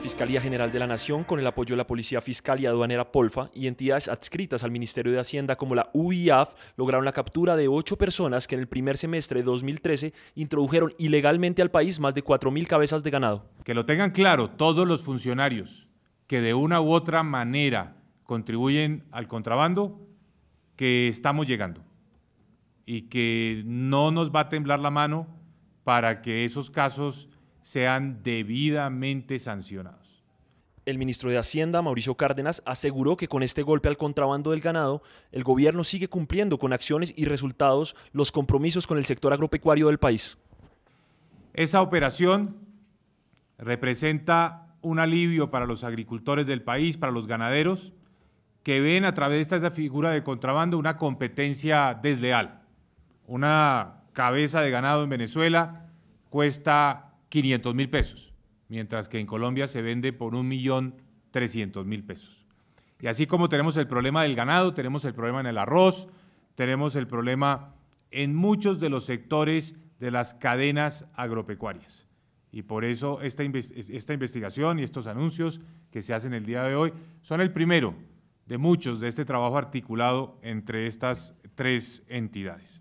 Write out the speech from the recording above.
Fiscalía General de la Nación, con el apoyo de la Policía Fiscal y Aduanera Polfa y entidades adscritas al Ministerio de Hacienda como la UIAF, lograron la captura de ocho personas que en el primer semestre de 2013 introdujeron ilegalmente al país más de cuatro 4.000 cabezas de ganado. Que lo tengan claro todos los funcionarios que de una u otra manera contribuyen al contrabando, que estamos llegando y que no nos va a temblar la mano para que esos casos sean debidamente sancionados. El ministro de Hacienda, Mauricio Cárdenas, aseguró que con este golpe al contrabando del ganado, el gobierno sigue cumpliendo con acciones y resultados los compromisos con el sector agropecuario del país. Esa operación representa un alivio para los agricultores del país, para los ganaderos, que ven a través de esta figura de contrabando una competencia desleal. Una cabeza de ganado en Venezuela cuesta 500 mil pesos, mientras que en Colombia se vende por 1.300.000 pesos. Y así como tenemos el problema del ganado, tenemos el problema en el arroz, tenemos el problema en muchos de los sectores de las cadenas agropecuarias. Y por eso esta, esta, investigación y estos anuncios que se hacen el día de hoy son el primero de muchos de este trabajo articulado entre estas tres entidades.